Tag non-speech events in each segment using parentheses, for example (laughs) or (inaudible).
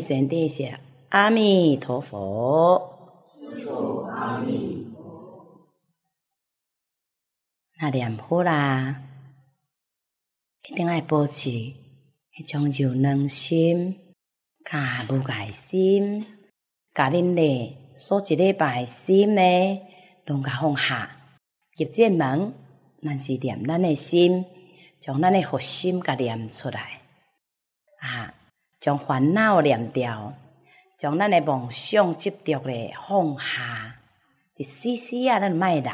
心地善，阿弥陀佛。南无阿弥陀佛。那念佛啦，一定爱保持，从就良心、家务、爱心、甲恁内所一礼拜心咧，拢甲放下。一进门，咱是念咱的心，将咱的核心甲念出来。将烦恼念掉，将咱诶梦想执着诶放下，一丝丝啊，咱卖留，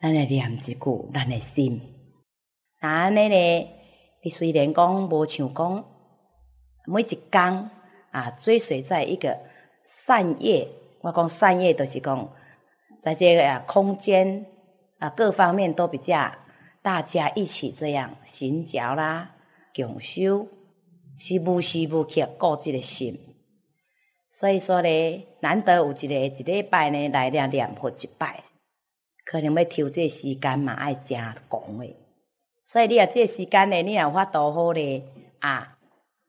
咱来念一句，咱诶心。那尼咧，你虽然讲无像讲每一工啊，追随在一个善业。我讲善业，就是讲，在这个啊空间啊各方面都比较，大家一起这样行脚啦，共修。是无时无刻顾即个心，所以说咧，难得有一个一礼拜呢来了念佛一摆，可能要抽即个时间嘛，爱正讲诶。所以你啊，即个时间呢，你啊有法度好咧啊，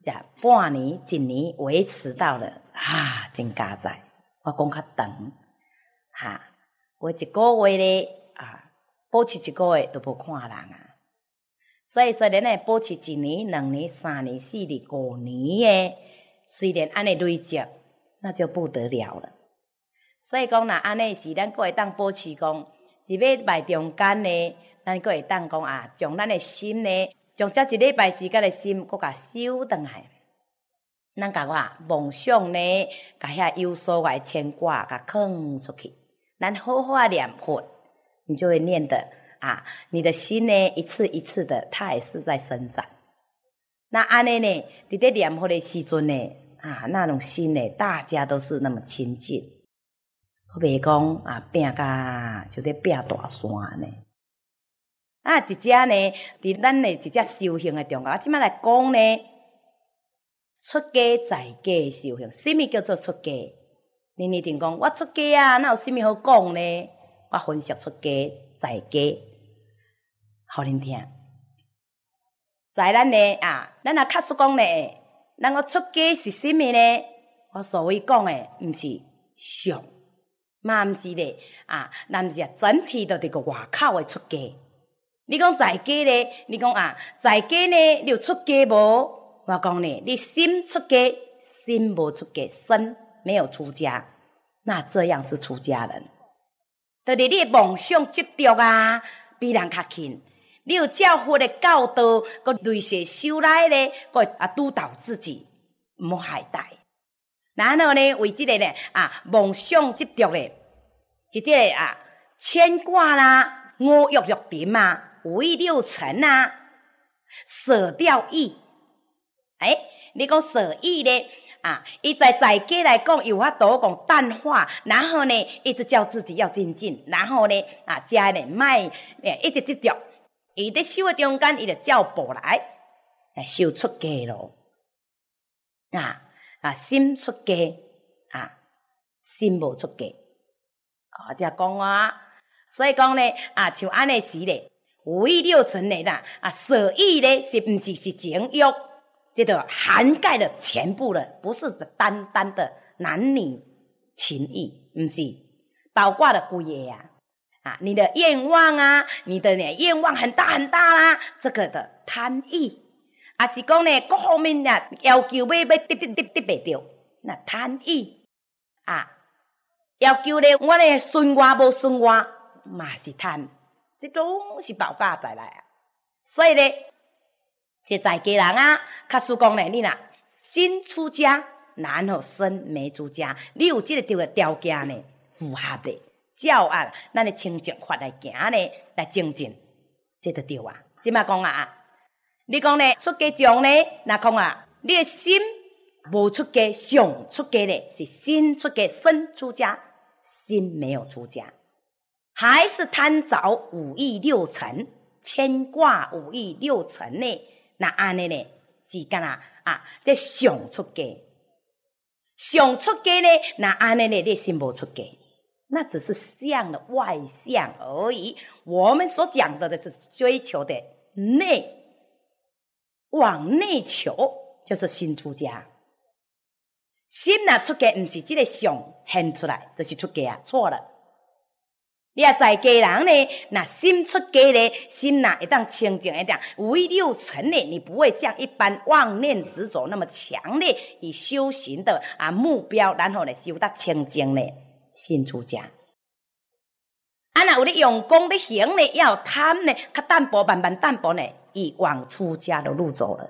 呀，半年、一年维持到了啊，真加载。我讲较长，哈，我一个月咧啊，保持一个月都无看人啊。所以说，人会保持一年、两年、三年、四年、五年诶，虽然安尼累积，那就不得了了。所以讲，若安尼时，咱搁会当保持讲，只要摆中间呢，咱搁会当讲啊，将咱的心呢，将只一礼拜时间的心，搁甲收顿来。咱甲我梦想呢，甲遐有所外牵挂，甲放出去，咱好好念佛，你就会念得。啊，你的心呢，一次一次的，它也是在生长。那安尼呢，你在念佛的时阵呢，啊，那种心呢，大家都是那么亲近，不比讲啊，变噶就得变大山呢。啊，一只呢，伫咱呢一只修行的中，我即摆来讲呢，出家在家修行，什咪叫做出家？你一定讲我出家啊，哪有什咪好讲呢？我分析出家在家好，恁听，在咱呢啊，咱若较说讲呢，咱个出家是甚物呢？我所谓讲诶，毋是相，嘛毋是咧啊，咱是啊，整体都伫个外口诶出家。你讲在家咧，你讲啊，在家呢有出家无？我讲呢，你心出家，心无出家，身没有出家，那这样是出家人。得你你梦想执着啊，比人较轻。你有教父的教导，个内些修来咧，个啊督导自己，唔害大。然后呢，为这个呢啊梦想执着嘞，即个啊牵挂啦，五欲六尘啊，舍掉意。诶，你讲舍意咧啊？伊在在家来讲有法多讲淡化，然后呢一直叫自己要精进，然后呢啊加咧卖，一直执着。伊伫手诶中间，伊就照步来，修出家咯。啊啊，心出家啊，心无出家啊，遮讲话。所以讲咧啊，像安尼死咧，五欲六尘咧啦。啊，舍意咧是毋是是情欲？这个涵盖了全部了，不是单单的男女情义，毋是包括了几个啊。啊，你的愿望啊，你的呢愿望很大很大啦，这个的贪欲啊，是讲呢各方面的要求要要得得得得袂到，那贪欲啊，要求呢，我呢顺我无顺我嘛是贪，这拢是报家带来啊。所以呢，这在家人啊，确实讲呢，你呐新出家，然后生没出家，你有这个这个条件呢，符合的。叫啊！咱咧清净法来行咧，来清净，这个对啊。即马讲啊，你讲咧出家众咧，那讲啊，你个心无出家，想出家咧是心出家，身出家，心没有出家，还是贪着五欲六尘，牵挂五欲六尘咧？那安尼咧是干啦啊？这想出家，想出家咧？那安尼咧？你心无出家？那只是相的外相而已。我们所讲的的是追求的内，往内求就是心出家。心呐出家，不是这个相现出来，就是出家错了。你要在家人呢，那心出家呢，心呐，一旦清净一点，五欲尘呢，你不会像一般妄念执着那么强烈，以修行的啊目标，然后呢修到清净呢。信出家，啊若有咧用功咧行呢，要贪咧，较淡薄，慢慢淡薄咧，伊往出家的路走了。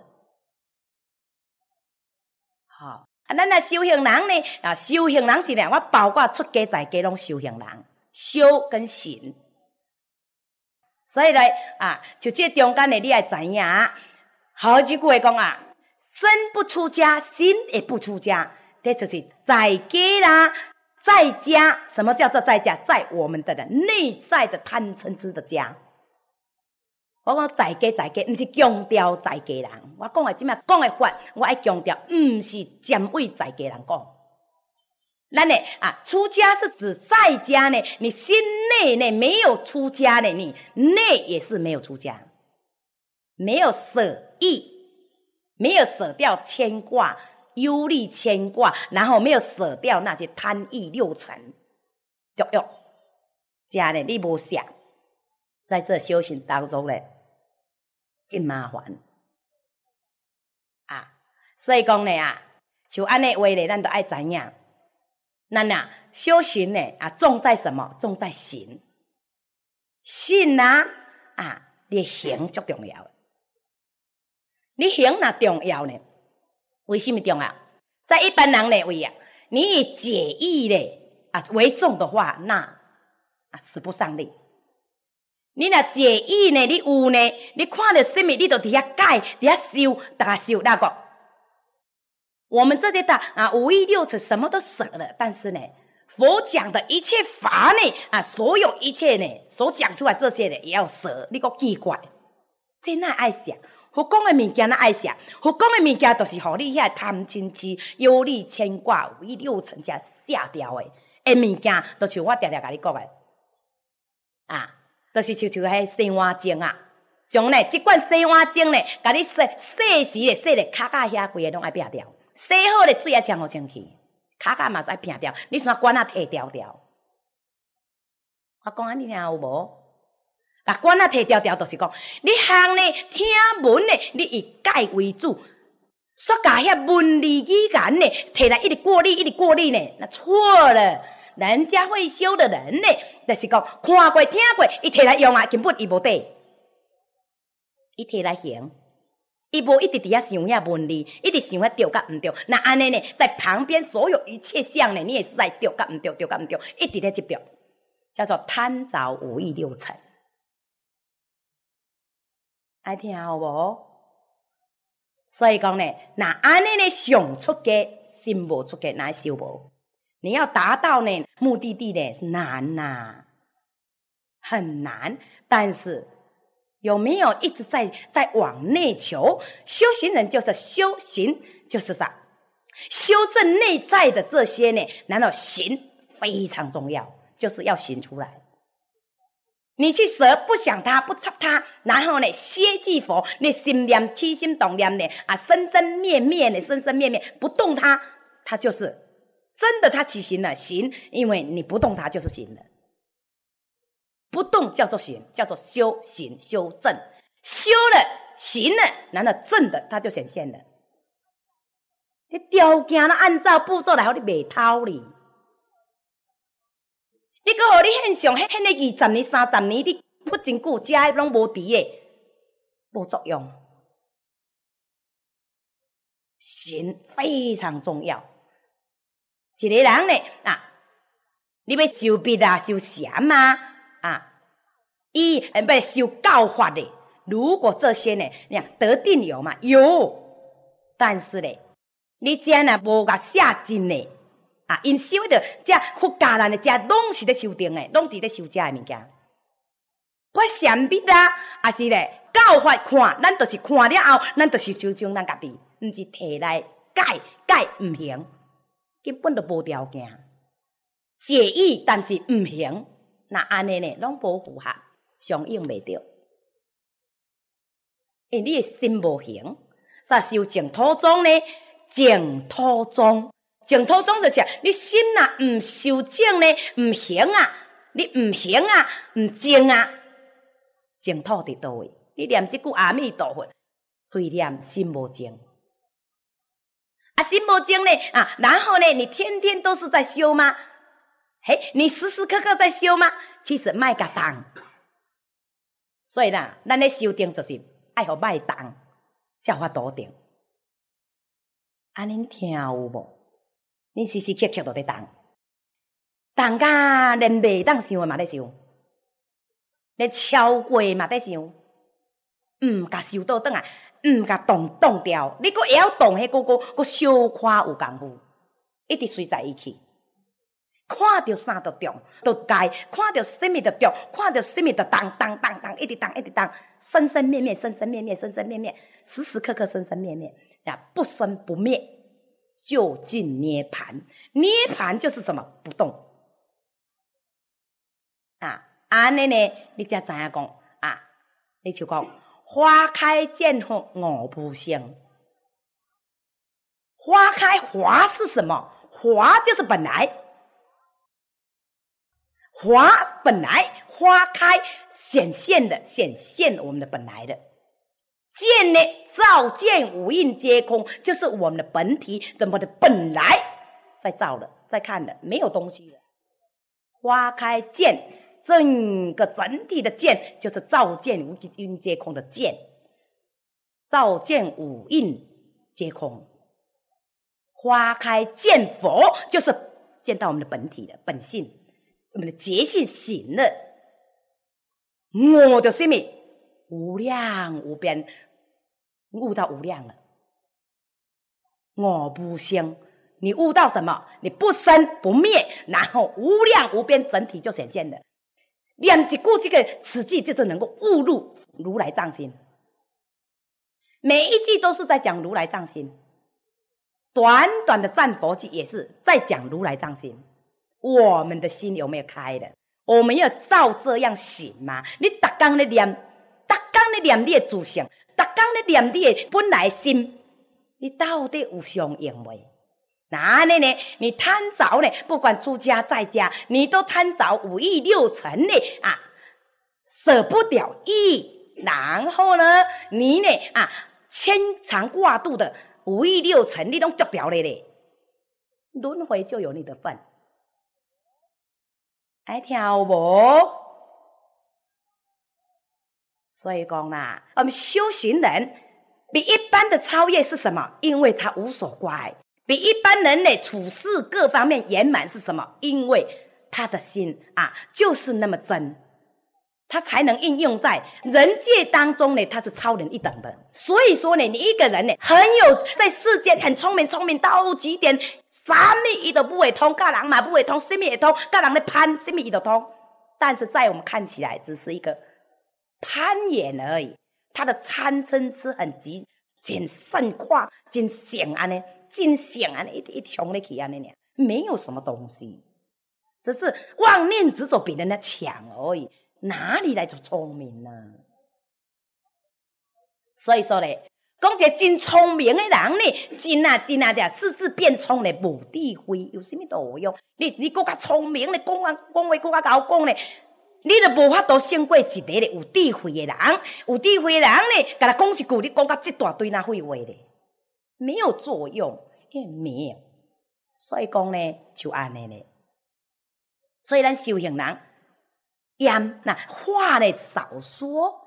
好，啊，咱若修行人呢，啊修行人是俩，我包括出家在家拢修行人，修跟行。所以咧啊，就这中间的你爱知影，好一句话讲啊，身不出家，心也不出家，这就是在家啦。在家，什么叫做在家？在我们的人内在的贪嗔痴的家。我讲在家，在家，不是强调在家人。我讲的怎么讲的话，我爱强调，不是针对在家人讲。咱呢？啊，出家是指在家呢？你心内呢没有出家呢？你内也是没有出家，没有舍意，没有舍掉牵挂。忧虑牵挂，然后没有舍掉那些贪欲六尘作用，真的，你无想在这修行当中呢，真麻烦啊！所以讲呢啊，就安尼话呢，咱都爱知影。咱啊，修行呢啊，重在什么？重在行。信啊啊，你行最重要。你行那重要呢？为什么重要？在一般人认为呀，你以解义嘞啊为重的话，那啊使不上力。你那解义呢？你有呢？你看到什么？你都底下改，底下修，底下修那个。我们这些的啊，五欲六尘什么都舍了，但是呢，佛讲的一切法呢啊，所有一切呢，所讲出来这些呢，也要舍，你够奇怪，真乃爱想。佛供的物件，咱爱食。佛供的物件，都是互你遐贪嗔痴、忧虑牵挂、为六层遮下掉的。诶，物件都像我常常甲你讲的，啊，都是像就遐洗碗精啊，将呢即罐洗碗精呢，甲你洗洗时的洗的脚脚遐规个拢爱变掉，洗好的水也乾互乾气，脚脚嘛爱变掉，你啥管啊退掉掉？佛安尼听有无？啊，管啊，提条条著是讲，你行呢，听闻呢，你以解为主，所甲遐文理语言呢，提来一直过滤，一直过滤呢，那错了。人家会修的人呢，就是讲看过、听过，伊提来用啊，根本伊无得，伊提来行，伊无一直伫遐想遐文字，一直想遐调甲毋着。那安尼呢，在旁边所有一切相呢，你也是在调甲毋着，调甲毋着，一直在执着，叫做贪着五欲六尘。爱听好不？所以讲呢，那安尼呢想出家，心无出家，难修无。你要达到呢目的地呢难呐，很难。但是有没有一直在在往内求？修行人就是修行，就是啥修正内在的这些呢？难道行非常重要？就是要行出来。你去舍不想他不插他，然后呢歇即佛，你心念起心动念呢啊，生生灭灭的生生灭灭，不动他，他就是真的他起行了行，因为你不动他就是行了，不动叫做行，叫做修行修正修了行了，难道正的它就显现了？你条件呢？按照步骤来，你未偷你。你互你献上迄迄个二十年、三十年，你不真久，遮也拢无伫诶，无作用。神非常重要。一个人嘞啊，你要修笔啊，修禅嘛啊，伊会要修教法嘞。如果这些呢，你得定有嘛有，但是嘞，你真若无甲下进嘞。啊！因收着这佛家人的，这拢是在修订的，拢是在修这的物件。我相比啦，也是咧，教法看，咱就是看了后，咱就是修正咱家己，毋是提来改改毋行，根本就无条件。解意，但是毋行，那安尼呢，拢无符合，相应袂着。因你的心无行，煞修正途中呢，正途中。净土中就是，你心呐，唔修净咧，唔行啊！你唔行啊，唔净啊！净土伫倒位，你念即句阿弥陀佛，虽念心无净，啊心无净呢啊，然后呢，你天天都是在修吗？嘿，你时时刻刻在修吗？其实卖个动，所以啦，咱咧修定就是爱互卖动，才有法度定。安尼听有无？你时时刻刻都在动，动甲连未当想的嘛在想，连超过嘛在想。毋甲修倒转啊，毋甲动动掉。你阁会晓动，迄个个个小看有功夫，一直随在一起。看到啥都中，都该看到什么都中，看到什么都动动动动，一直动一直动，生生灭灭，生生灭灭，生生灭灭，时时刻刻生生灭灭，呀，不生不灭。就近涅盘，涅盘就是什么不动啊？安呢呢？你叫怎样讲啊？你就讲花开见红，我不香。花开花是什么？花就是本来，花本来花开显现的，显现我们的本来的。见呢？照见五蕴皆空，就是我们的本体，怎么的？本来在照的，在看的，没有东西的。花开见，整个整体的见，就是照见五蕴皆空的见。照见五蕴皆空，花开见佛，就是见到我们的本体的本性，我们的觉性醒了。我的生命。无量无边，悟到无量了。我不生，你悟到什么？你不生不灭，然后无量无边整体就显现了。念只顾这个此句，就是能够悟入如来藏心。每一句都是在讲如来藏心，短短的赞佛句也是在讲如来藏心。我们的心有没有开的？我们要照这样行吗？你打刚的念。你念你的自性，逐工。咧念你的本来心，你到底有相应未？那里呢？你贪着呢？不管出家在家，你都贪着五欲六尘呢啊！舍不掉意，然后呢，你呢啊牵肠挂肚的五欲六尘，你拢着掉了嘞！轮回就有你的份，爱跳舞。所以讲啦，我们修行人比一般的超越是什么？因为他无所挂碍，比一般人呢处事各方面圆满是什么？因为他的心啊，就是那么真，他才能应用在人界当中呢。他是超人一等的。所以说呢，你一个人呢，很有在世间很聪明，聪明到极点，啥秘一都不会通，噶人嘛不会通，什咪也通，噶人的攀，什么也都通。但是在我们看起来，只是一个。攀岩而已，他的参参是很急、真甚快、真险啊！呢，真险啊！呢，一、一抢的起安呢，呢，没有什么东西，只是妄念执着比人家强而已，哪里来的聪明呢？所以说呢，讲一个真聪明的人呢，真啊真啊，的，世智变聪的无智慧，有什么作用？你你更加聪明嘞，讲话讲话更加高讲呢。你都无法度胜过一个咧有智慧的人，有智慧的人呢，甲他讲一句，你讲到一大堆那废话咧，没有作用，也没有，所以讲呢就安尼呢。所以咱修行人，言那话呢少说，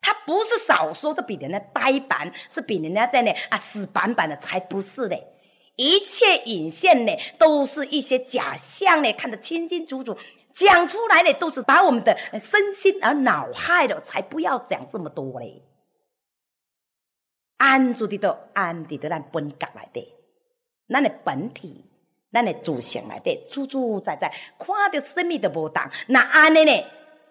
他不是少说，是比人家呆板，是比人家在那啊死板板的，才不是咧。一切隐现呢，都是一些假象呢，看得清清楚楚。讲出来的都是把我们的身心而脑害了，才不要讲这么多嘞。安住的都安的都咱本格来的，咱的本体，咱的祖先来的，祖祖在在，看到什么都不动。那安的呢？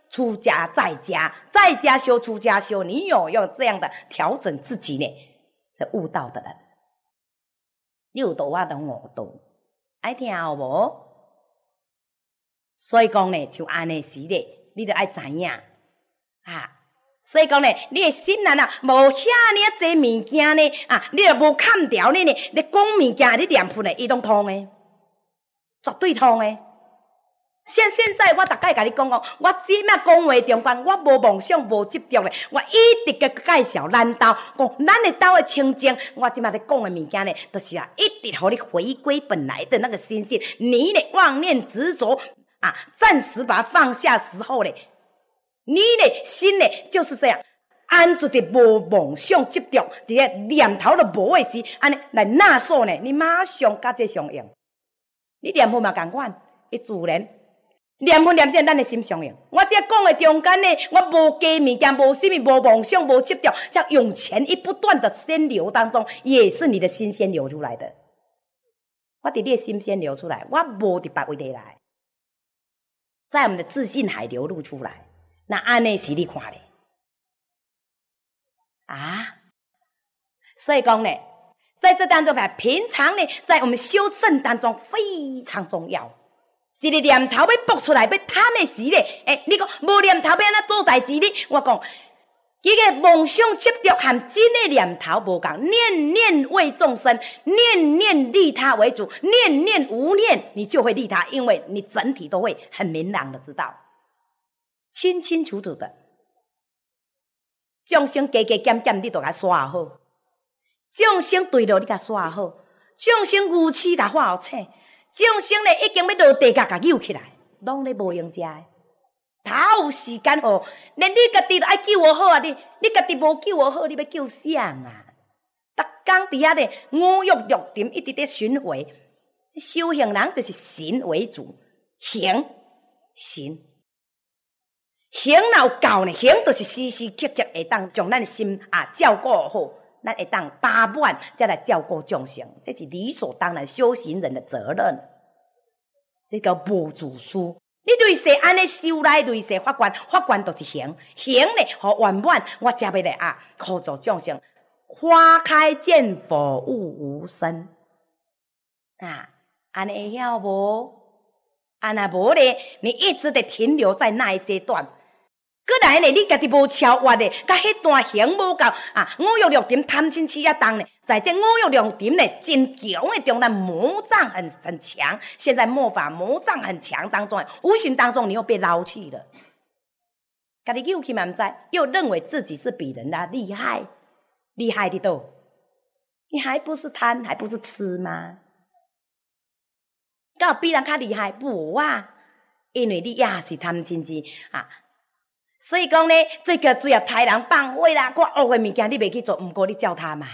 出家在家，在家修出家修，你有要这样的调整自己呢？悟道的人，六道啊，到五道，爱听好不？所以讲呢，就安尼死的，你得爱知影啊。所以讲呢，你的心人啊，无虾呢，济物件呢啊，你若无砍条呢呢，你讲物件，你连铺呢，伊拢通的，绝对通的。像现在，我大概甲你讲讲，我即卖讲话中观，我无梦想，无执着的，我一直甲介绍咱兜，讲咱的兜的清净。我即卖咧讲的物件呢，就是啊，一直互你回归本来的那个心性，你的妄念执着。啊，暂时把它放下。时候呢，你的心呢就是这样，安住的无梦想、执着，伫咧念头都无的时，安尼来纳受呢？你马上甲这相应，你念好，嘛共阮你自然念好念先，咱的心相应。我这讲的中间呢，我无加物件，无什么，无梦想，无执着，像涌泉一不断的心流当中，也是你的心先流出来的。我的心先流出来，我无伫别位地来。在我们的自信还流露出来，那暗内时，你看了啊，所以讲呢，在这当中平常呢，在我们修正当中非常重要，一个念头要爆出来，要贪的时呢，哎，你讲无念头要安怎做代志呢？我讲。伊个梦想执着含真诶念头无共，念念为众生，念念利他为主，念念无念，你就会利他，因为你整体都会很明朗的知道，清清楚楚的。众生加加减减，你都该刷好；众生对了，你该刷好；众生如此，该化好册众生咧已经要落地甲伊扭起来，拢咧无用家。哪有时间哦，连你家己都爱叫我好啊，你你家己无叫我好，你要叫神啊？逐工伫遐咧，五欲六尘一直在循环。修行人就是神为主，行行行，有教呢？行就是时时刻刻会当将咱的心啊照顾好，咱会当打满，再来照顾众生，这是理所当然修行人的责任。这个无主书。你对世安尼修来对世法官，法官都是行行嘞，和圆满，我接袂的啊，靠做众生，花开见佛，悟无生啊，安尼会晓无？安那无咧，你一直的停留在那一阶段。过来呢，你家己无超越的，甲迄段行无够啊！五欲六点贪嗔痴啊重呢，在这五欲六点呢，真强诶。中，那魔障很很强。现在魔法魔障很强当中，无形当中你又被捞去了。家己又去蛮在，又认为自己是比人家厉害厉害的多，你还不是贪，还不是吃吗？到比人较厉害不啊？因为你也是贪嗔痴啊！所以讲呢，最叫主要，杀人放火啦，我恶的物件你袂去做，毋过你照他嘛？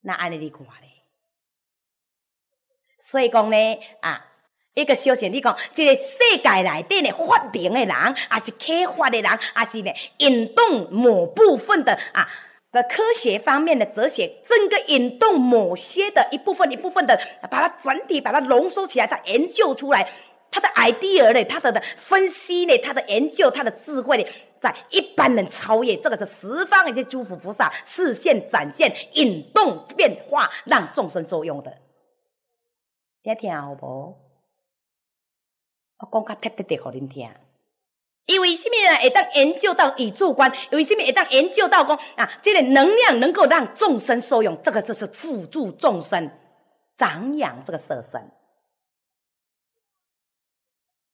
那安尼你看咧，所以讲呢，啊，一个首先你讲，这个世界内底嘞发明的人，啊是开发的人，啊是嘞引动某部分的啊的科学方面的哲学，整个引动某些的一部分一部分的，把它整体把它浓缩起来，再研究出来。他的 idea 呢，他的分析呢，他的研究，他的智慧呢，在一般人超越，这个是十方一些诸佛菩萨视线展现、引动变化，让众生作用的。你听好不？我讲个特特的给你听，因为什么呢？会当研究到宇宙观，为什么会当研究到讲啊？这个能量能够让众生受用，这个就是辅助众生长养这个色身。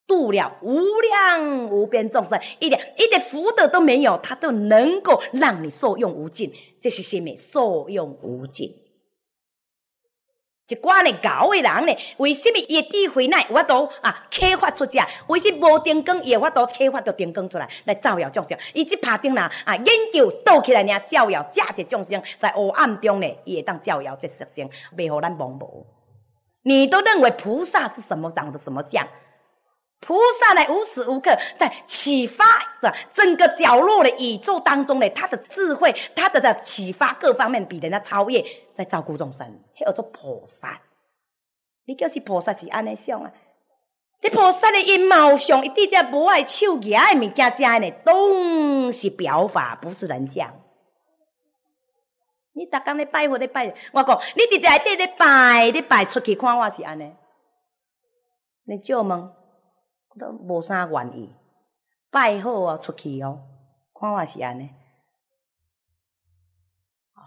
度了无量无边众生，一点一点福德都没有，他都能够让你受用无尽。这是什么？受用无尽。一寡呢搞的人呢，为什么一智回来，我都啊开发出家？为什么无定光也我都开发到定光出来来造谣众生？以及拍顶那啊研究倒起来呢，造谣价值众生，在黑暗中呢也当造谣这些众生，袂好咱蒙无。你都认为菩萨是什么长得什么像？菩萨呢，无时无刻在启发着整个角落的宇宙当中呢，他的智慧，他的的启发各方面比人家超越，在照顾众生，叫做菩萨。你叫是菩萨是安尼想啊？你菩萨的阴毛上，一滴仔不爱手牙的物件，真呢都是表法，不是人像。你逐工咧拜佛咧拜，我讲你一滴仔在拜，你拜出去看我是安尼？你借问？都无啥愿意，拜好啊，出去哦，看我是安尼。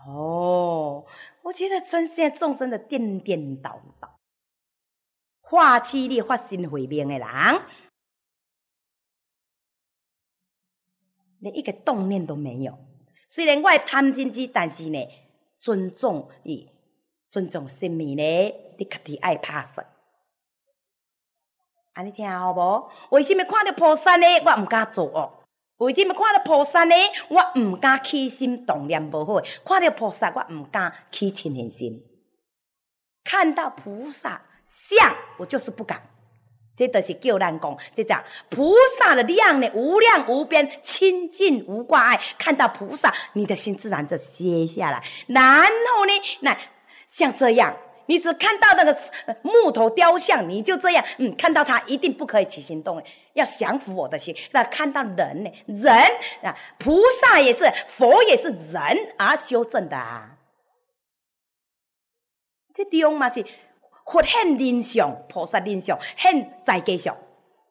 哦，我觉得真现众生的颠颠倒倒，化气力、发心毁灭的人，连一个动念都没有。虽然我会贪嗔痴，但是呢，尊重你，尊重生命呢，你家己爱怕什？安尼听好无？为什么看到菩萨呢？我唔敢做恶。为什么看到菩萨呢？我唔敢起心动念不好。看到菩萨，我唔敢起嗔恨心。看到菩萨像，我就是不敢。这都是叫人讲，就讲菩萨的量呢，无量无边，清净无挂碍。看到菩萨，你的心自然就歇下来。然后呢，那像这样。你只看到那个木头雕像，你就这样，嗯，看到他一定不可以起心动念，要降服我的心。那看到人呢？人啊，菩萨也是，佛也是人而修正的啊。这方嘛是佛现人相，菩萨人相，现在地上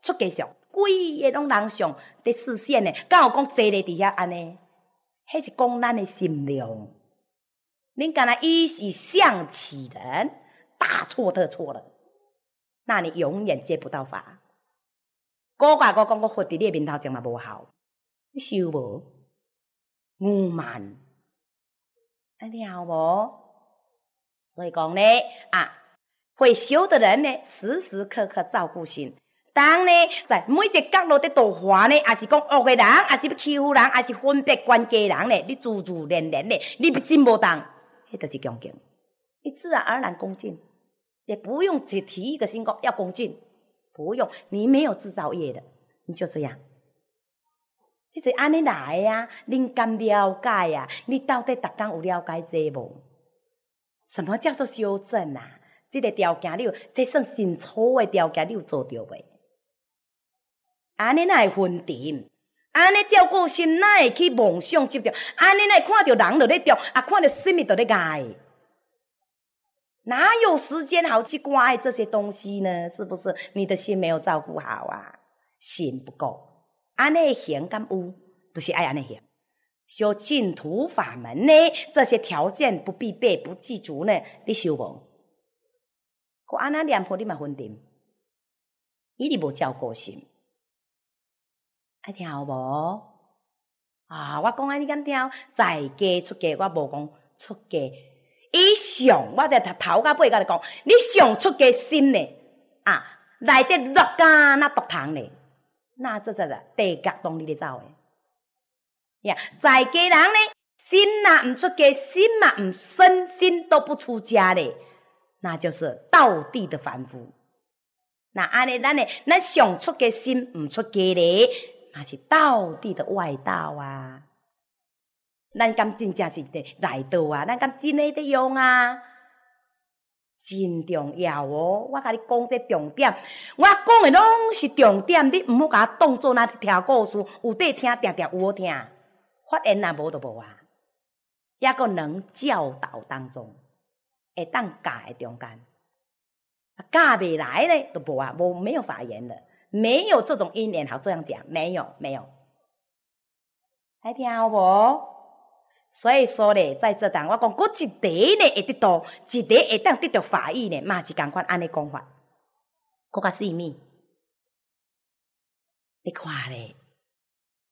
出家上，鬼也拢人相，的视线呢？敢有讲坐咧底下安尼，迄是讲咱的心量？你干来依依象起人，大错特错了。那你永远接不到法。高挂我讲我佛伫你面头，前嘛无效。你修无？无慢。哎，你好无？所以讲呢，啊，会修的人呢，时时刻刻照顾心。当呢，在每一个角落的道法呢，也是讲恶嘅人，也是欺负人，也是分别关家人呢，你自自然然嘞，你心无动。迄著是恭敬，你自然而然恭敬，也不用去提一个新高要恭敬，不用，你没有制造业的，你就这样，即是安尼来啊，恁敢了解啊？你到底逐工有了解这无？什么叫做修赚啊？这个条件你，这算新初的条件你有做到未？安尼那会分蛋。安尼照顾心，哪会去妄想执着？安尼来看到人就咧着，啊，看到什么就咧爱，哪有时间好去关爱这些东西呢？是不是？你的心没有照顾好啊，心不够。安尼行敢有，都是爱安尼行。修净土法门呢，这些条件不必备、不具足呢，你修无？我安那念佛你嘛分定，伊你无照顾心。爱听无？啊！我讲安尼敢听？在家出家，我无讲出家。伊上，我著头甲背甲你讲，你上出家心呢？啊！内底若干那毒虫呢？那这这这地脚当你咧走诶。呀？在家人呢，心呐毋出家，心嘛毋身心都不出家咧。那就是道地的凡夫。那安尼，咱呢，咱上出家心毋出家咧。啊，是道地的外道啊，咱敢真正是伫内道啊，咱敢真诶伫用啊，真重要哦！我甲你讲这重点，我讲诶拢是重点，你毋好甲当做那听故事，有得听定定有好听，发言若无都无啊！抑个能教导当中，会当教诶中间，教未来咧都无啊，无没有发言了。没有这种因缘，好这样讲，没有没有，还听我？所以说咧，在这档我讲，各一第咧会得到，一一会当得到法义咧，嘛是共款安尼讲法，更较细物？你看咧，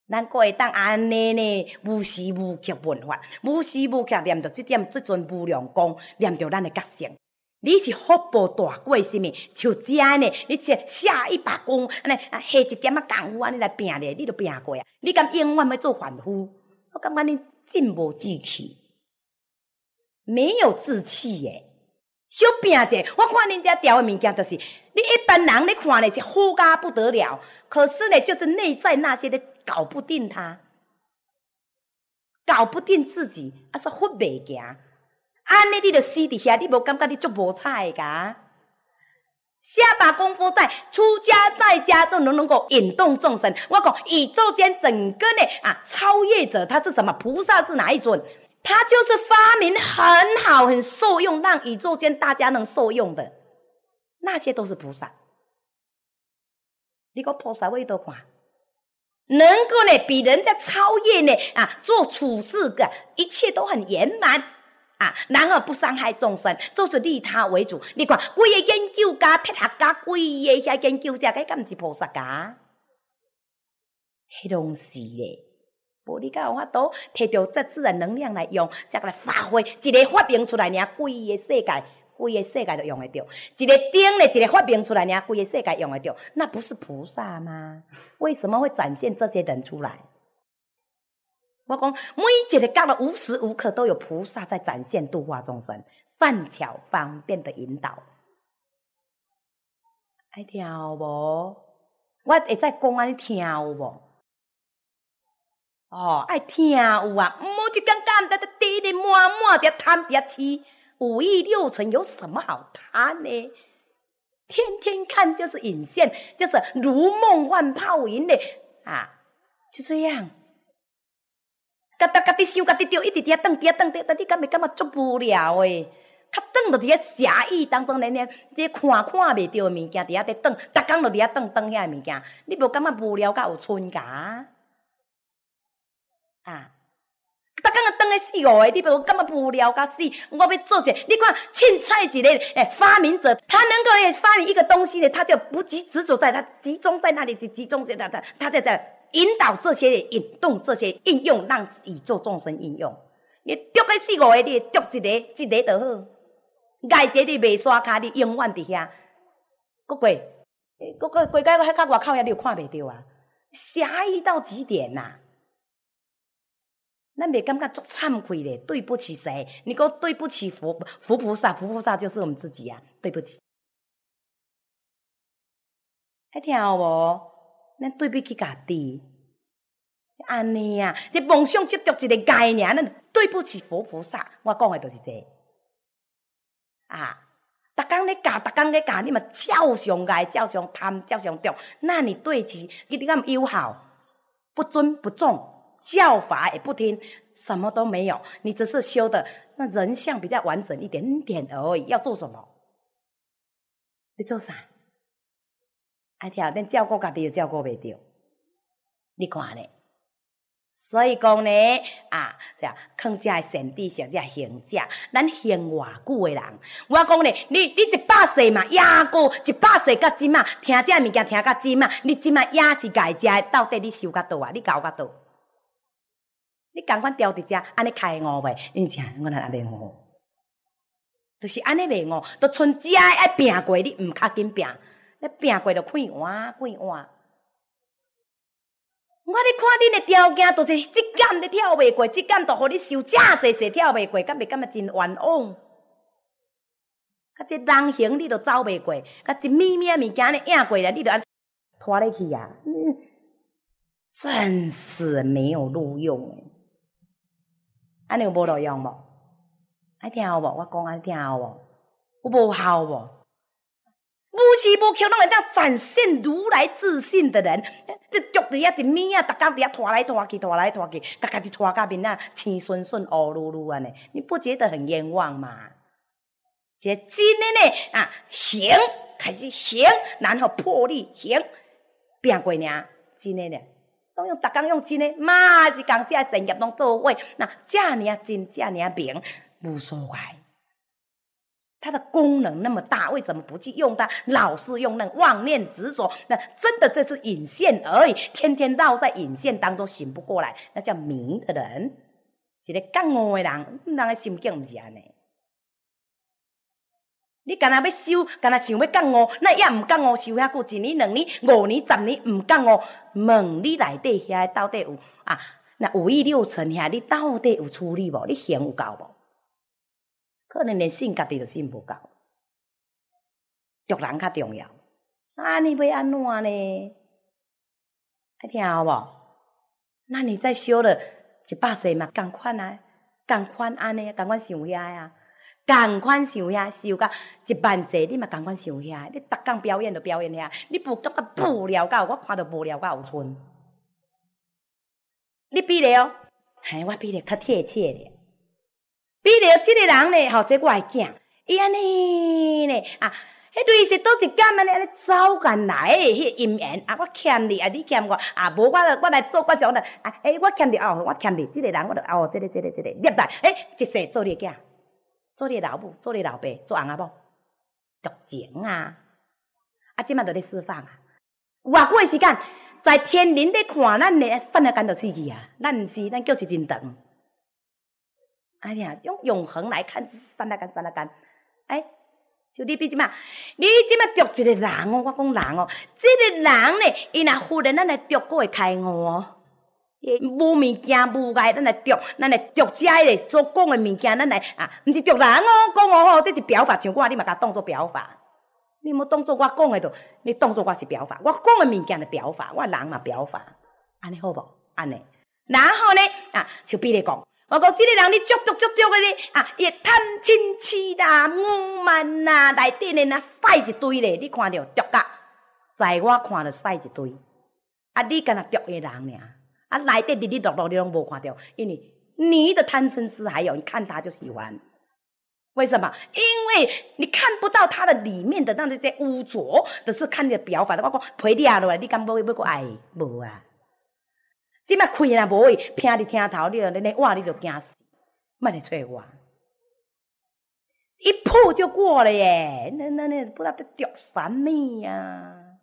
咱国会当安尼咧，无时无刻文化，无时无刻念着即点，即阵无量光，念着咱诶吉祥。你是福报大过是咪？就只安尼，你是下一把功，安尼下一点仔功夫，安尼来拼咧，你就拼过啊！你敢永远要做凡夫？我感觉你静无志气，没有志气耶。小拼者，我看恁遮调的物件，就是你一般人咧看咧是好高不得了，可是咧就是内在那些咧搞不定他，搞不定自己，阿是拂袂行。安尼，你就私底下，你无感觉你足无彩噶？下把功夫在出家在家都能能够引动众生。我讲宇宙间整个呢啊，超越者他是什么？菩萨是哪一种？他就是发明很好、很受用，让宇宙间大家能受用的那些都是菩萨。你个菩萨为多款？能够呢，比人家超越呢啊，做处事的一切都很圆满。啊，然后不伤害众生，就是利他为主。你看，规个研究家、科学家，规个研究者，该敢毋是菩萨家？迄东西嘞，无你敢有法度，摕到这自然能量来用，才来发挥一个发明出来呢？规个世界，规个世界都用得着。一个顶嘞，一个发明出来呢，规个世界用得着，那不是菩萨吗？为什么会展现这些人出来？我讲，每一个角落无时无刻都有菩萨在展现度化众生，善巧方便的引导。爱听无？我会再讲，你听有无？哦，爱听有啊！我就刚刚在在地里慢慢的谈这些，五欲六尘有什么好谈呢？天天看就是影现，就是如梦幻泡影的啊！就这样。甲、甲、甲，你想甲、你着，一直伫遐等、伫遐等、伫等，你敢袂感觉足无聊诶？较等，着伫遐遐意当中，连连即看看袂着诶物件，伫遐伫等，逐工着伫遐等、等遐物件，你无感觉无聊甲有春噶？啊！逐工啊等个四五个，你无感觉无聊甲死？我要做者，你看凊彩一个诶，发明者他能够诶发明一个东西呢，他就不集、集中在，他集中在那里，集集中在，他、他、他在这。引导这些的引动这些应用，让宇宙众生应用。你丢个四五个，你丢一个，一个就好。外在你未刷卡，你永远伫遐。乖过，乖过，乖乖，迄较外口遐，你有看袂到啊！狭义到极点呐，咱未感觉足惭愧咧，对不起谁？你讲对不起佛佛菩萨，佛菩萨就是我们自己啊，对不起。还听有无？恁对不起家己，安尼啊！这梦想执着一个概念，恁对不起佛菩萨。我讲的就是这，啊！打工咧干，打工咧干，你嘛照常爱，照常贪，照常着。那你对起人家友好，不尊不重，教法也不听，什么都没有。你只是修的那人像比较完整一点点而已。要做什么？你做啥？哎，跳咱照顾家己又照顾袂着，你看咧。所以讲呢，啊，叫更加省地省下行家，咱行偌久诶人。我讲嘞，你你一百岁嘛，也过一百岁，甲即嘛听这物件，听甲即嘛，你即嘛也是家家诶。到底你收甲多啊？你交甲多？你钢管调伫遮，安尼开五袂？因正我那阿玲五，就是安尼未哦。都从家爱拼过，你毋较紧拼。咧拼过着快活快活。我咧看恁的条件，都是质感咧跳袂过，质感都互你受遮济，是跳袂过，敢袂感觉真冤枉？啊，这人形你都走袂过，啊，一米米物件咧硬过来，你都安拖咧去呀？真是没有路用诶！安尼有无路用无？爱听无？我讲安尼听无？我无效无？无时无刻，拢会这展现如来自信的人，这着里啊，一米啊，逐工伫啊，拖来拖去，拖来拖去，逐家己拖到面啊，青顺顺，乌噜噜安尼，你不觉得很冤枉吗？这真的呢啊，行，开始行，然后破例行，变过呢？真的呢，拢用逐工用真的，妈是讲这神业拢到位，那遮尔啊真遮尔啊明，无所谓。它的功能那么大，为什么不去用它？老是用那妄念执着，那真的这是引线而已。天天绕在引线当中醒不过来，那叫迷的人，一个干五的人，人家心境不是安尼。你干那要修，干那想要干五，那也唔干五修遐久一年两年五年十年唔干五？问你内底遐到底有啊？那五欲六尘遐你到底有处理无？你行有够无？可能连信家己都信不到，逐人较重要。啊，你要安怎呢？哎，听好无？那你再小了一百岁嘛，共款啊，共款安尼，共款想遐呀，共款想遐，想甲一万岁，你嘛共款想遐。你逐工表演就表演遐，你不感觉无聊？到我看到无聊到有剩，你比了，哎，我比例较贴切咧。比如即个人呢，吼，这我爱见伊安尼呢啊，迄对是多一间安尼走敢来诶，迄姻缘啊，我欠你啊，你欠我啊，无我我来做我种的啊，诶，我欠你哦，我欠你，即个人我着哦，即个即个即个，念来，诶，一世做你囝，做你老母，做你老爸，做翁仔某，剧情啊，啊，即嘛着咧释放啊。偌久诶时间在天灵咧看，咱咧犯了干着事去啊？咱毋是，咱叫是人长。哎呀，用永恒来看，三大干三大干，哎，就你比即嘛，你即嘛着一个人哦，我讲人哦，这个人呢，伊若忽然咱来着过会开悟哦，诶，无物件无碍，咱来着，咱来着遮个做讲诶物件，咱来啊，毋是着人哦，讲哦，这是表法，像我你嘛，甲当做表法，你莫当做我讲诶，着，你当做我是表法，我讲诶物件着表法，我人嘛表法，安尼好无？安尼，然后呢啊，就比如讲。我讲，即个人，你足足足足个咧。啊，也贪嗔痴啦、傲慢啦，内底呢啊，屎一堆咧，你看到着噶，在我看到屎一堆。啊，你敢若着一个人呢？啊，内底日日落落，你拢无看到，因为你的贪嗔痴还有，你看他就喜欢。为什么？因为你看不到他的里面的那些污浊，只是看你的表法。我讲，赔礼啊，你敢不不个爱，无啊？即摆开啦，无位听你听头，你那那哇，你就惊死，卖来找我，一破就过了耶！那那那，不道得着什么呀？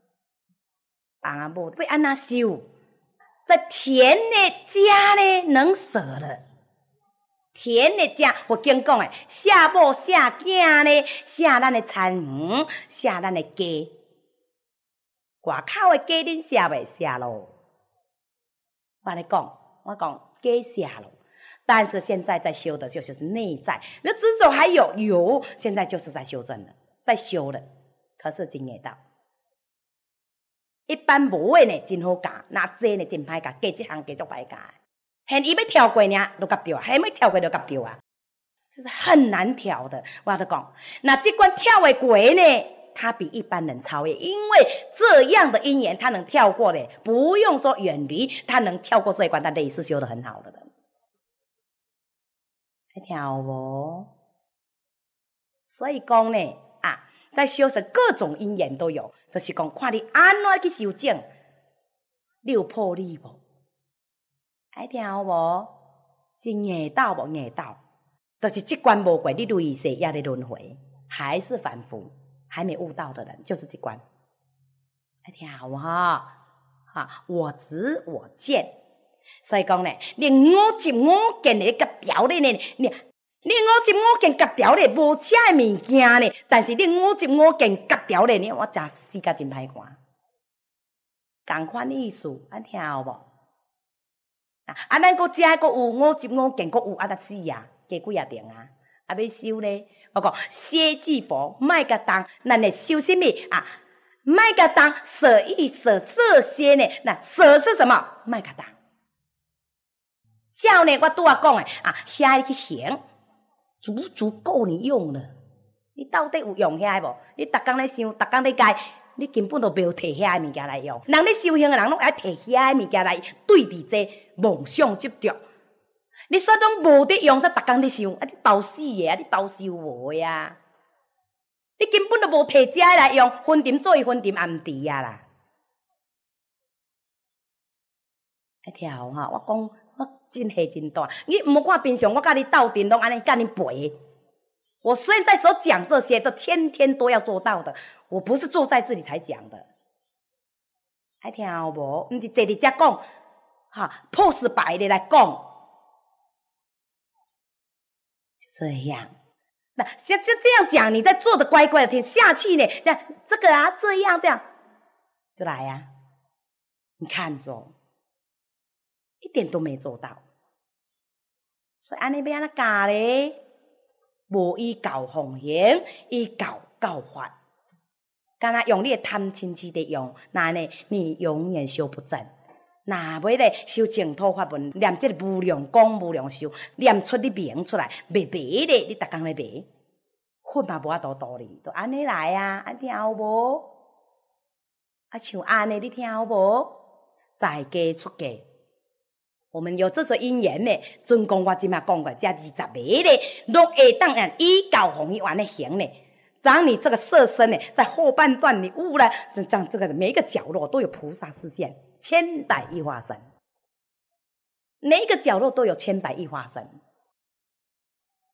啊，无被安那修，在田的家呢能舍了？田的家，我经讲诶，下步下家呢，下咱的田园，下咱的家，外口的家恁下未下咯？我讲，我讲改下咯。但是现在在修的，就是内在那执着还有有，现在就是在修正了，在修了。可是真会到，一般无的呢，真好改；那这呢，真歹改。改这项改做歹改，现伊要跳过呢都改掉，还没跳过就夹掉啊，就是很难跳的。我都讲，那即关跳会过呢？他比一般人超越，因为这样的因缘他能跳过嘞，不用说远离，他能跳过这一关。他类似修的很好的人，还跳好所以讲呢啊，在修是各种因缘都有，就是讲看你安乐去修正，你有魄力不？还跳好是硬道不硬道，就是这关不关的，如是也得轮回，还是反复。还没悟到的人，就是这几关，听好哈！啊，我执我见，所以讲咧，你我执我见咧，格条咧咧，你你我执我见格条咧，无车的物件咧，但是你我执我见格条咧，呢，我真死界真歹看，共款意思，安听好无？啊，啊，咱国遮个有我执我见，国有啊，达死啊，加几啊定啊，啊，要收咧。我讲写字伯卖个当，那你修什么啊？卖个当舍一舍这些呢？那舍是什么？卖个当。叫呢，我拄啊讲诶，啊，下一个行足足够你用了。你到底有用遐的无？你逐天咧想，逐天咧改，你根本都没有提遐物件来用。人咧修行的人，拢爱摕遐的物件来对比这梦想执着。你煞拢无得用，煞逐工在想，啊！你包死耶！啊！你包烧无呀！你根本都无摕食来用，分点做，分点也毋得呀啦！哎，听吼，我讲我真下真大，你毋要看平常，我教你斗阵拢安尼教你背。我现在所讲这些，都天天都要做到的。我不是坐在这里才讲的。哎，听有无？毋是坐伫遮讲，哈，pose 摆的来讲。这样，那像像这样讲，你在做的乖乖的听下气呢。这样，这个啊，这样这样，就来呀。你看着，一点都没做到。所以安利边安那假嘞，无依教谎言，以搞告化。干那用你贪亲戚的用，那呢，你永远修不正。那买咧修净土法门，念即个无量功无量寿，念出你名出来，卖白咧，你逐工咧卖，分嘛无啊多道理，就安尼来啊，安听好无？啊像安尼你听好无？在家出家，我们有做做姻缘咧，尊公我即啊讲过，加二十个咧，拢下当然以教弘一完的行咧。让你这个色身呢，在后半段你悟了，让这个每一个角落都有菩萨示现，千百亿化身，每一个角落都有千百亿化身。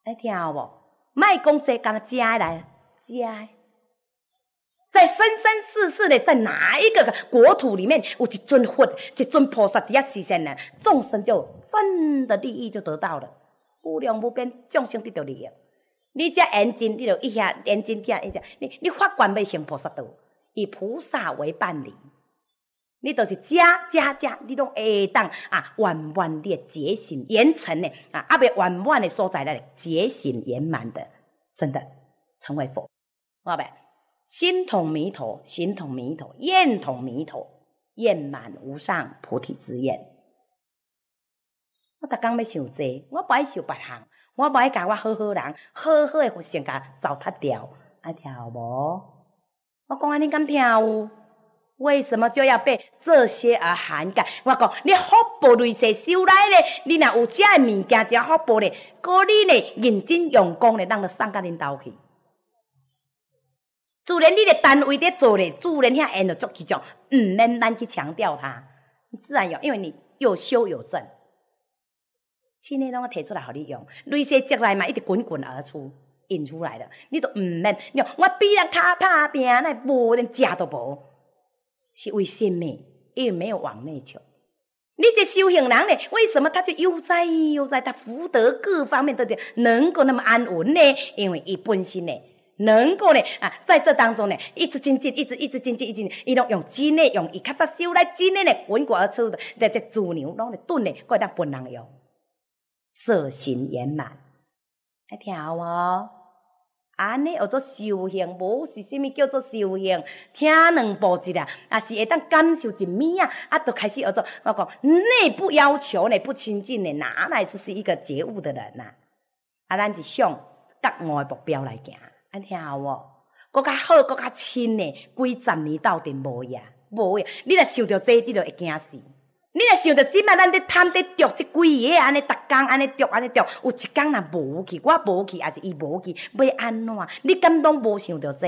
哎，听好不？卖公车干加来加，在生生世世的在哪一个国土里面，有一尊佛，一尊菩萨底下实现呢，众生就真的利益就得到了，无量无边众生得到利益。你只眼睛，你就一下眼睛见一下。你你法官要行菩萨道，以菩萨为伴侣。你都是加加加，你拢会当啊，完万的觉醒，严成的啊，啊，完完的所在咧，觉醒圆满的，真的成为佛。明白？心同弥陀，心同弥陀，愿同弥陀，愿满无上菩提之愿。我逐工要想这，我不爱想别行。我无爱讲，我好好人，好好诶，互性甲糟蹋掉，爱跳无？我讲安尼敢听有？为什么就要被这些而反感？我讲你福报瑞财修来咧，你若有遮物件遮福报咧，哥你咧认真用功咧，让佮送个恁兜去。自然你的单位伫做咧，自然遐按着做起做，毋免咱去强调他，自然有，因为你有修有正。新内拢啊摕出来，互你用，镭说接来嘛，一直滚滚而出，引出来了，你都毋免，你看我比人较打拼，那无连食都无，是为甚物？因为没有往内求。你这修行人呢，为什么他就悠哉悠哉？他福德各方面都得能够那么安稳呢？因为伊本心呢，能够呢啊，在这当中呢，一直精进，一直一直精进，一直，伊拢用气内用，伊较早修来气内呢，滚滚而出的，再这猪牛拢来炖嘞，会当本人用。色行圆满，安听好无？安尼叫做修行，无是甚物叫做修行？听两步子啦，啊是会当感受一物仔，啊著开始学做我讲内部要求呢，不亲近呢，哪来就是一个觉悟的人呐？啊，咱就向觉悟目标来行，安听好无？更较好，更较亲呢，几十年斗阵无呀，无呀，你若受着这，你就会惊死。你若想着即卖，咱伫贪伫钓即几个安尼逐工安尼钓安尼钓，有一工若无去，我无去，还是伊无去，要安怎？你敢拢无想着这？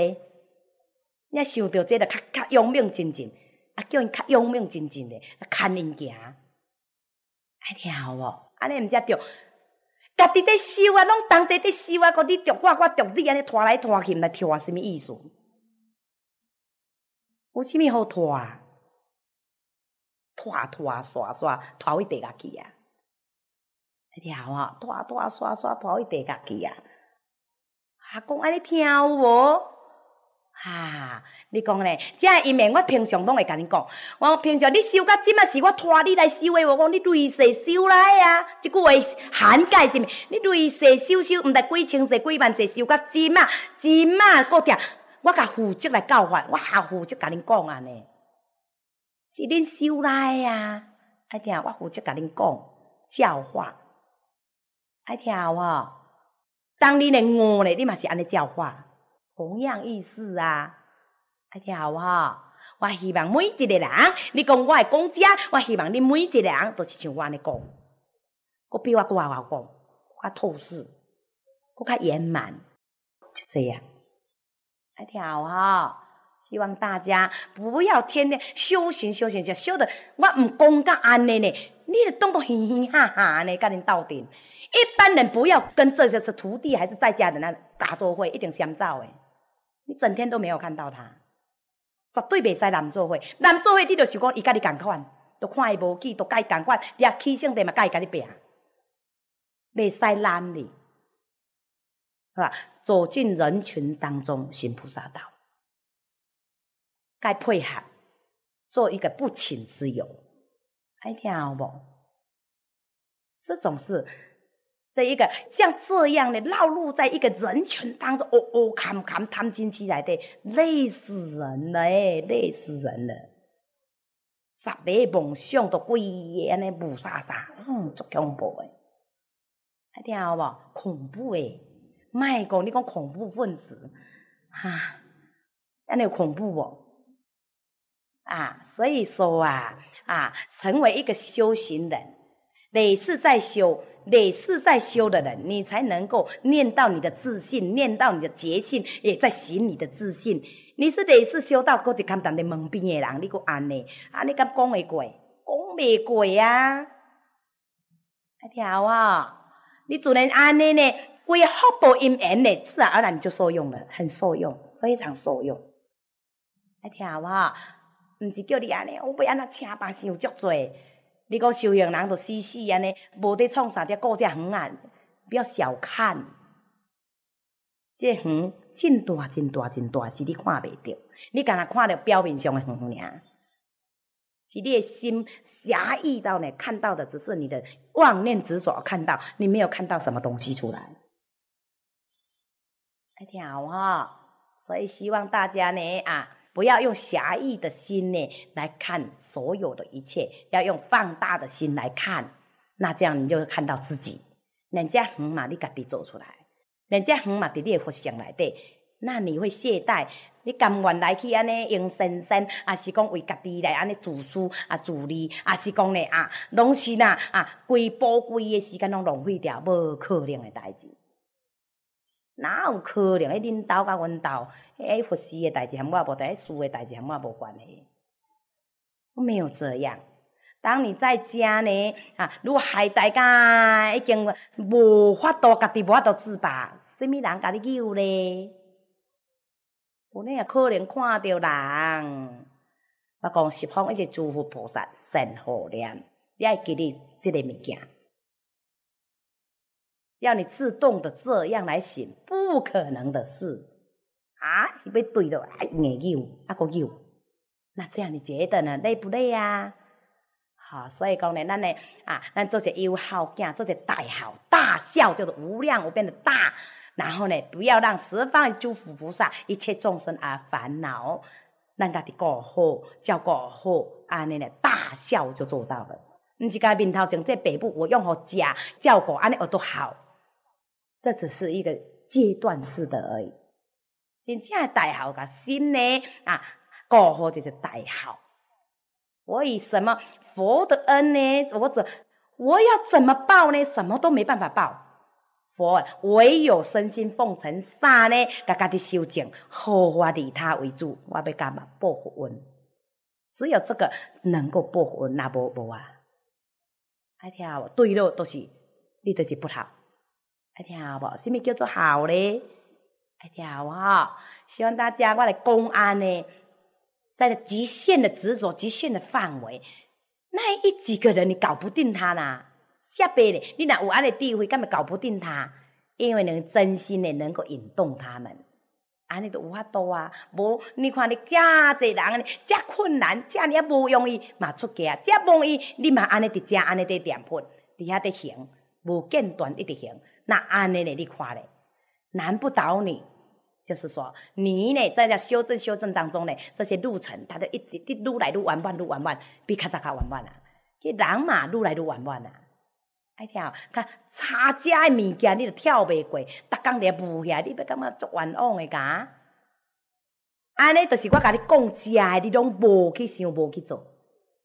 你若想着这，就较较用命真真，啊，叫因较用命真真嘞，牵因行，爱听好无？安尼毋才钓，家己在收啊，拢同齐在收啊，共你钓我，我钓你，安尼拖来拖去，毋知听我什么意思？有啥物好拖啊？拖拖刷刷，拖去地下去啊！呀！了啊，拖拖刷刷，拖去地下去啊！阿公尼听有无？哈！你讲咧，即个意味我平常拢会甲你讲。我平常你收甲即啊，是我拖你来收诶。我讲你瑞雪收来啊，即句话涵盖是咪？你瑞雪收收，毋知几千岁几万岁收甲即啊、即啊个听，我甲负责来教法，我下负责甲你讲安尼。是恁收来啊，爱听我负责甲恁讲教化。爱听哦。当你咧饿咧，你嘛是安尼教化，同样意思啊。爱听哦，我希望每一个人，你讲我会公家，我希望你每一个人都是像我安尼讲，我比我讲话话讲，我透视，我较圆满，就这样。爱听哦。希望大家不要天天修行，修行就修的我唔讲噶安尼呢，你就当到嘻嘻哈哈呢，跟人斗阵。一般人不要跟这些是徒弟还是在家人那打作会，一定相照诶。你整天都没有看到他，绝对袂使男做会。男做会，你就想讲伊甲你共款，都看伊无记，都甲伊共款，连起性地嘛甲伊甲你拼，袂使男哩，是吧？走进人群当中行菩萨道。该配合，做一个不请之友，爱听好不？这种是，这一个像这样的，绕路在一个人群当中，哦哦，砍砍，贪心起来的，累死人了，哎，累死人了。啥别梦想都归安嘞，乌沙沙，嗯，足恐怖的，爱听好不？恐怖哎，卖讲你讲恐怖分子，哈，安尼恐怖不？啊，所以说啊啊，成为一个修行人，哪是在修，哪是在修的人，你才能够念到你的自信，念到你的决心，也在行你的自信。你是哪是修到，过去看到你蒙蔽的人，你个安呢？啊，你敢讲会过？讲未过呀？阿条啊，你做人安呢呢？归福报音 M 呢，自然而然你就受用了，很受用，非常受用。阿条啊。毋是叫你安尼，我要安车请吧，有足多。你讲修行人，都死死安尼，无得创啥只顾只远啊！不要小看，这远真大真大真大，是你看袂到，你敢若看到表面上的远尔。是你心狭隘到呢，看到的只是你的妄念执着，看到你没有看到什么东西出来。还听好哈，所以希望大家呢啊。不要用狭义的心呢来看所有的一切，要用放大的心来看，那这样你就看到自己。人家好嘛，你家己做出来；人家好嘛，在你的佛像来的，那你会懈怠，你甘愿来去安尼用身心，啊是讲为家己来安尼自私啊自利，啊是讲呢啊，拢是呐啊，规宝贵的时间拢浪费掉，无可能的代志。哪有可能？迄恁兜甲阮兜，迄佛事诶代志，我无代；迄事诶代志，我无关系。我没有这样。当你在家呢，啊，如果害大家已经无法度，家己无法度自拔，什么人家己救咧？呢？可能看到人，我讲十方一个诸佛菩萨善护念，你爱记你即个物件。要你自动的这样来行，不可能的事啊！是被怼的啊。哎呦，阿个呦！那这样你觉得呢？累不累啊？好，所以讲呢，咱呢啊，咱做些有好，囝做些大好大笑，叫做无量无边的大。然后呢，不要让十方诸佛菩萨一切众生而烦恼，让大家的过好叫过好，安尼呢大笑就做到了。你自家面头从这北部，我用好家叫过安尼我都好。这只是一个阶段式的而已。并且大好噶心呢啊，过后就是大好。我以什么佛的恩呢？我怎我要怎么报呢？什么都没办法报。佛唯有身心奉承善呢，个个的修净，好我利他为主。我要干嘛报佛恩？只有这个能够报佛恩，那不不啊？哎呀，对喽，都是你都是不好。爱听无？不？什么叫做好咧？爱听无？希望大家我来公安呢，在极限的执着、极限的范围，那一几个人你搞不定他啦。下辈咧，你若有安尼智慧，干嘛搞不定他？因为能真心的能够引动他们，安尼都有法度啊！无，你看你加济人，遮困难，遮尔无容易，嘛出家，遮容易，你嘛安尼伫遮安尼伫店铺伫遐伫行，无间断一直行。那安尼那你看嘞，难不倒你。就是说，你呢在这修正修正当中呢，这些路程，它就一直点路来路弯弯，路弯弯，比卡扎卡弯弯啊。这人嘛，路来路弯弯啊。哎，听哦，看差价嘅物件，你就跳袂过。逐工伫下遐，你要感觉足冤枉的干。安尼就是我甲你讲食嘅，你拢无去想，无去做。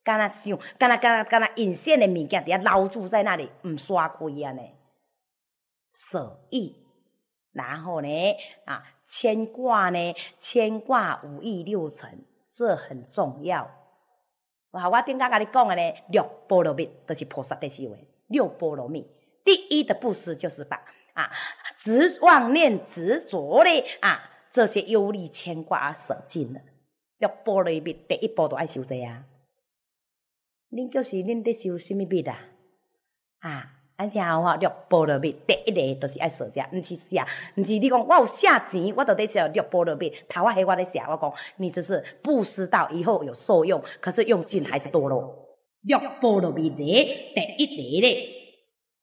干若想，干若干若干若隐线的物件，伫遐留住在那里，毋刷开安尼。舍意，然后呢？啊，牵挂呢？牵挂五欲六尘，这很重要。哇，我顶刚跟你讲的呢，六波罗蜜都是菩萨得修的。六波罗蜜，第一的布施就是把啊执妄念执着的啊这些忧虑牵挂啊舍尽了。六波罗蜜第一波都爱修这样。恁就是恁在修什么密的啊？爱听好话，六波萝蜜第一个就是爱说这，毋是写，毋是你讲我有写钱，我到底写六波萝蜜，头啊迄我咧写，我讲你这是不知道以后有受用，可是用尽还是多咯。六波萝蜜咧，第一个咧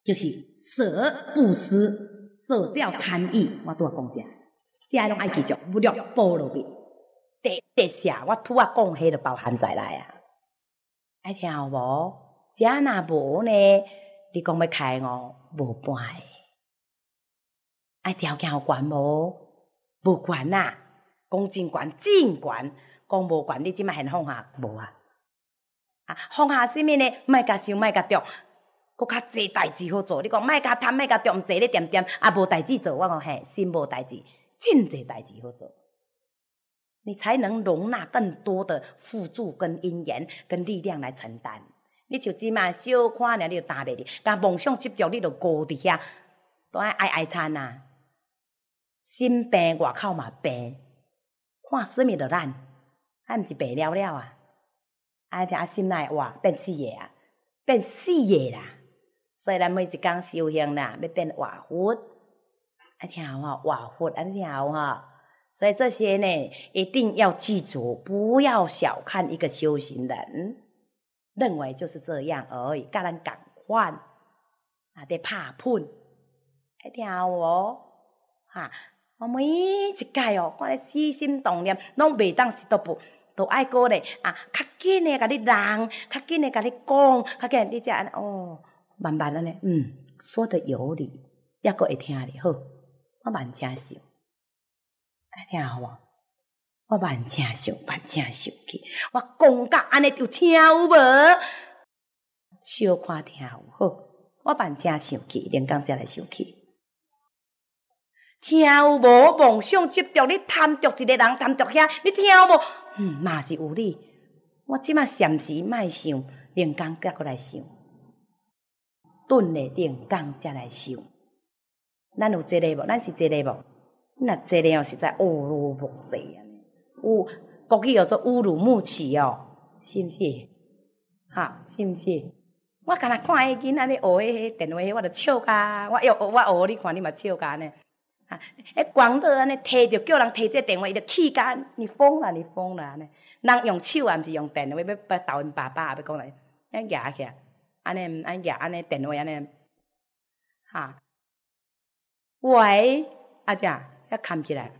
就是舍布施，舍掉贪欲，我拄啊讲这，这拢爱记住，不六波萝蜜，第第写，我拄啊讲迄都包含在内啊。爱听好无？这若无呢？你讲要开哦，无办诶！爱条件有管无？无管呐，讲真悬，真悬，讲无管你即卖现放下无啊？啊放下是咩呢？卖甲少，卖甲重，搁较济代志好做。你讲卖甲贪，卖甲重，坐咧点点啊无代志做。我讲嘿，心无代志，真济代志好做，你才能容纳更多的辅助跟因缘跟力量来承担。你就只嘛小看尔，你就达袂哩。甲梦想执着，你就高伫遐，都爱爱爱餐呐。心病外口嘛病，看什么都烂，还毋是白了了啊？啊，听啊，心内话变四个啊，变四个啦。所以咱每一工修行啦，要变活佛。啊听好哈，活佛，啊听好哈。所以这些呢，一定要记住，不要小看一个修行人。认为就是这样而已，噶人敢换啊？得怕碰，还听我哈？我每一届哦，看我私心动念，拢袂当是都不都爱过咧啊！较紧诶，甲你讲，较紧诶，甲你讲，较紧你只哦，慢慢安尼，嗯，说的有理，抑个会听哩，好，我蛮诚实，爱听好无？我万正想，万正想去。我讲甲安尼就听有无，小可听有好。我万正想去，灵感再来想去。听有无梦想执着，你贪着一个人，贪着遐，你听有无？嗯，嘛是有理。我即马暂时卖想，灵感再过来想。顿嘞灵感再来想，咱有这个无？咱是这个无？那这个是在俄如无这啊！乌，估计叫做乌鲁木齐哦，是毋是？哈，是毋是？我刚才看迄囡仔咧学迄个电话，我就笑噶。我哟，我学你看你嘛笑噶呢？哈，迄广东安尼摕着叫人摕这电话伊就气噶，你疯啦，你疯啦呢？人用手啊，毋是用电话要要倒因爸爸也要讲来，安举起，安尼毋安举安尼电话安尼，哈，喂，阿姐，要扛起来。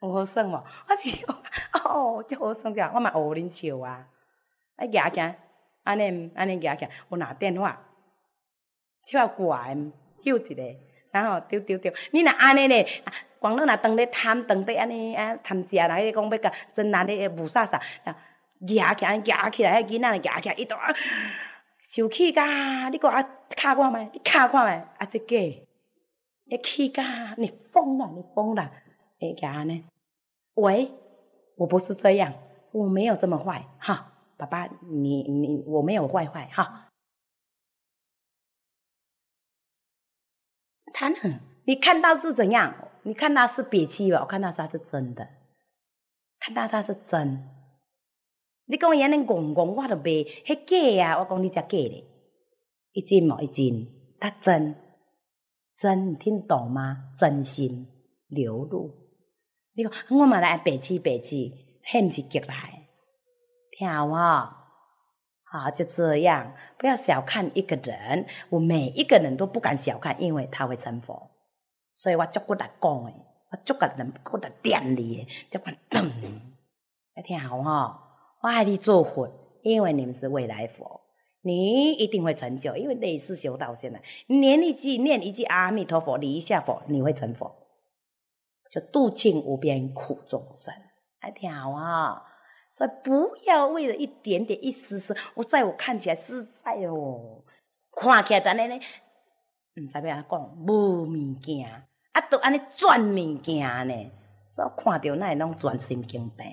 有好耍无 (laughs) 我是讲哦即好耍着啊我嘛学恁笑啊啊举起安尼安尼举起来有壏电话手较悬摇一个，然后着着着你若安尼咧光乐若当咧贪当咧安尼啊贪食人伊讲要甲真难诶诶无啥啥然后举起来举起来迄囡仔着举起来伊都啊受气甲你佫啊敲看觅你敲看觅啊即个会气甲你疯啦你疯啦哎，假呢？喂，我不是这样，我没有这么坏哈。爸爸，你你，我没有坏坏哈。他呢？你看到是怎样？你看他是憋气吧？我看他他是真的，看到他是真。你讲我安尼讲讲，我都别迄假呀！我讲你才假的，一斤毛一斤，他真真，你听懂吗？真心流露。你看，我们来背白背字，很是极来，听好哈，好就这样，不要小看一个人，我每一个人都不敢小看，因为他会成佛，所以我足够来讲诶，我足够能够来点你，你看噔，来听好哈，我爱去做佛，因为你们是未来佛，你一定会成就，因为你是修道现在，念一句念一句阿弥陀佛，礼一下佛，你会成佛。就度尽无边苦众生，还挺好啊！所以不要为了一点点、一丝丝，我在我看起来是哎呦，看起来但安尼，唔知要安怎讲，无物件，啊，都安尼转物件呢，所以看到那会拢转神经病，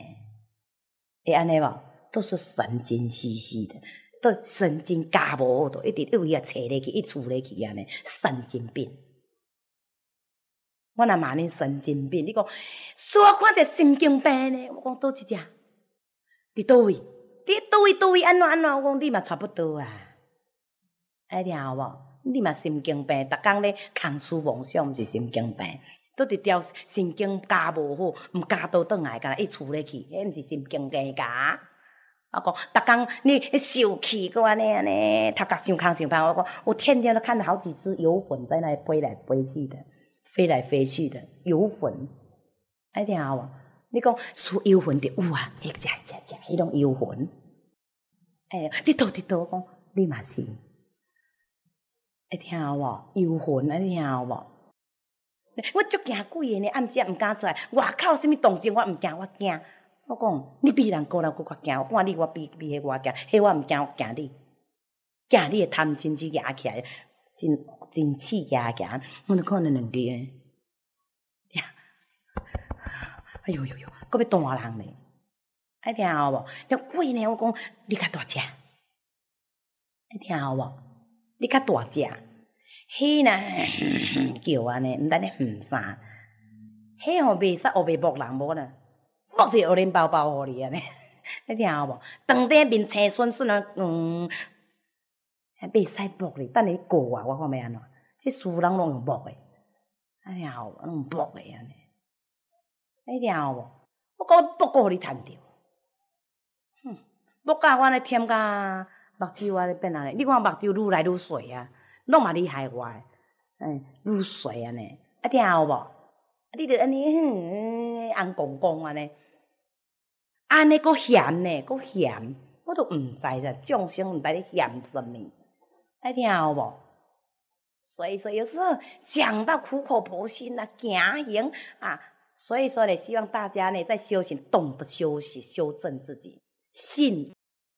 会安尼无？都是神经兮兮的，都神经夹无都一直以为啊咧去、一处咧去安尼，神经病。我阿骂你神经病，你讲，煞看着神经病呢。我讲，倒一只？伫倒位？伫倒位？倒位？安怎安怎？我讲，你嘛差不多啊。哎听好无？你嘛神经病，逐工咧空虚妄想，毋是神经病。都伫条神经加无好，毋加倒倒来噶，一厝咧去，迄毋是神经病噶。我讲，逐工你受气个安尼安尼，头壳想空想白。我讲，我天天都看到好几只油魂在那飞来飞去的。飞来飞去的游魂，爱听好，你讲说游魂的啊，一家一家一种游魂，哎，跌倒跌倒，讲你嘛是？哎，听好，游魂，哎，听好，我足惊鬼的呢，暗时啊唔敢出来，外口什物动静？我毋惊，我惊。我讲你比人高人，佫较惊，我你我比比迄我惊，迄我毋惊我惊你，惊你也贪真之牙起来。真真气加强，我都看恁两个，呀，哎呦呦呦，要大人呢，哎，听好无？要鬼呢？我讲，你较大只，哎，听好无？你较大只，嘿呢，叫安尼，毋单呢，唔啥，嘿哦，未撒学未剥人无呢？剥只乌林包包互你安尼，哎，听好无？长在面青笋笋啊，嗯。袂使博哩，等下过我，我看要安怎？即输人拢用博诶，哎好，用博诶安尼，听有无我讲剥过互你趁着，哼，剥甲我咧添甲目睭啊咧变安尼，你看目睭愈来愈细啊，拢嘛厉害我诶，嗯，愈细安尼，啊听好无？你著安尼哼，安公公安尼，安尼搁嫌呢搁嫌，我都毋知着众生毋知咧嫌啥物。听好了，所以说有时候讲到苦口婆心呐，感人啊，所以说呢，希望大家呢在修行，懂得休息，修正自己，信。